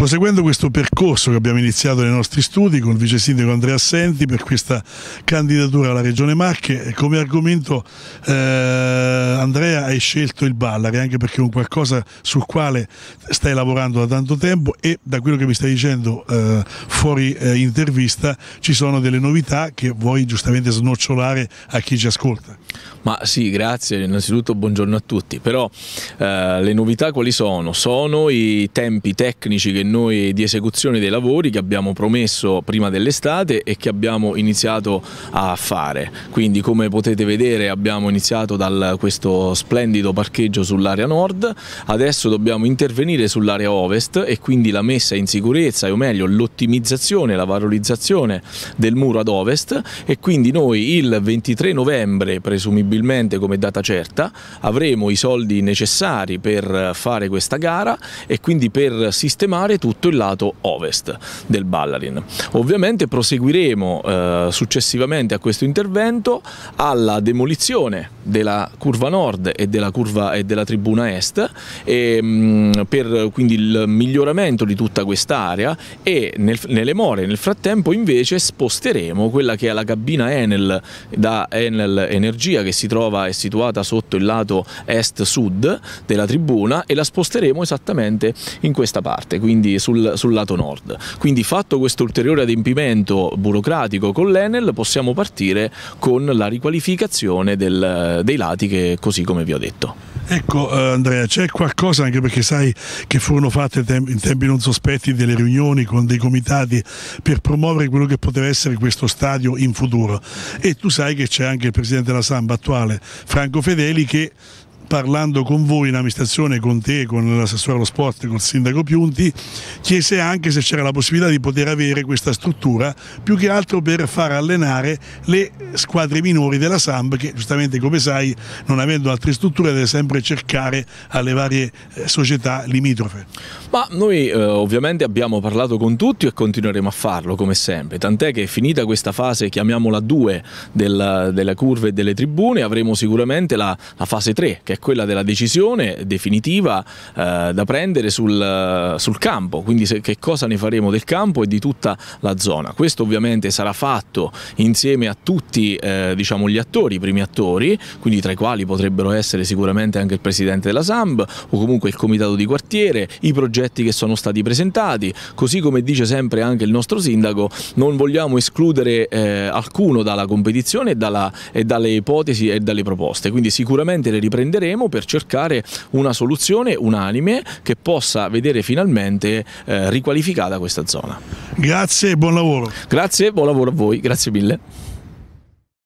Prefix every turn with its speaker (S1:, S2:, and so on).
S1: proseguendo questo percorso che abbiamo iniziato nei nostri studi con il vice sindaco Andrea Senti per questa candidatura alla Regione Marche, come argomento eh, Andrea hai scelto il Ballare anche perché è un qualcosa sul quale stai lavorando da tanto tempo e da quello che mi stai dicendo eh, fuori eh, intervista ci sono delle novità che vuoi giustamente snocciolare a chi ci ascolta.
S2: Ma sì, grazie, innanzitutto buongiorno a tutti, però eh, le novità quali sono? Sono i tempi tecnici che noi di esecuzione dei lavori che abbiamo promesso prima dell'estate e che abbiamo iniziato a fare. Quindi come potete vedere abbiamo iniziato da questo splendido parcheggio sull'area nord, adesso dobbiamo intervenire sull'area ovest e quindi la messa in sicurezza, o meglio l'ottimizzazione, la valorizzazione del muro ad ovest e quindi noi il 23 novembre presumibilmente come data certa avremo i soldi necessari per fare questa gara e quindi per sistemare tutto il lato ovest del Ballarin. Ovviamente proseguiremo eh, successivamente a questo intervento alla demolizione della curva nord e della, curva, e della tribuna est e, ehm, per quindi il miglioramento di tutta quest'area e nel, nelle more nel frattempo invece sposteremo quella che è la cabina Enel da Enel Energia che si trova e situata sotto il lato est-sud della tribuna e la sposteremo esattamente in questa parte quindi sul, sul lato nord quindi fatto questo ulteriore adempimento burocratico con l'Enel possiamo partire con la riqualificazione del eh, dei lati che così come vi ho detto.
S1: Ecco eh, Andrea, c'è qualcosa anche perché sai che furono fatte in tempi non sospetti delle riunioni con dei comitati per promuovere quello che poteva essere questo stadio in futuro e tu sai che c'è anche il presidente della Samba attuale Franco Fedeli che parlando con voi in amministrazione, con te, con l'assessore allo sport, con il sindaco Piunti, chiese anche se c'era la possibilità di poter avere questa struttura, più che altro per far allenare le squadre minori della SAMB che giustamente come sai non avendo altre strutture deve sempre cercare alle varie eh, società limitrofe. Ma noi eh,
S2: ovviamente abbiamo parlato con tutti e continueremo a farlo come sempre, tant'è che finita questa fase, chiamiamola 2, della, della curva e delle tribune, avremo sicuramente la, la fase 3 che è quella della decisione definitiva eh, da prendere sul, eh, sul campo, quindi se, che cosa ne faremo del campo e di tutta la zona. Questo ovviamente sarà fatto insieme a tutti eh, diciamo, gli attori, i primi attori, quindi tra i quali potrebbero essere sicuramente anche il presidente della SAMB o comunque il comitato di quartiere, i progetti che sono stati presentati, così come dice sempre anche il nostro sindaco, non vogliamo escludere eh, alcuno dalla competizione e, dalla, e dalle ipotesi e dalle proposte, quindi sicuramente le riprenderemo lavoreremo per cercare una soluzione unanime che possa vedere finalmente eh, riqualificata questa zona. Grazie e buon lavoro. Grazie e buon lavoro a voi, grazie mille.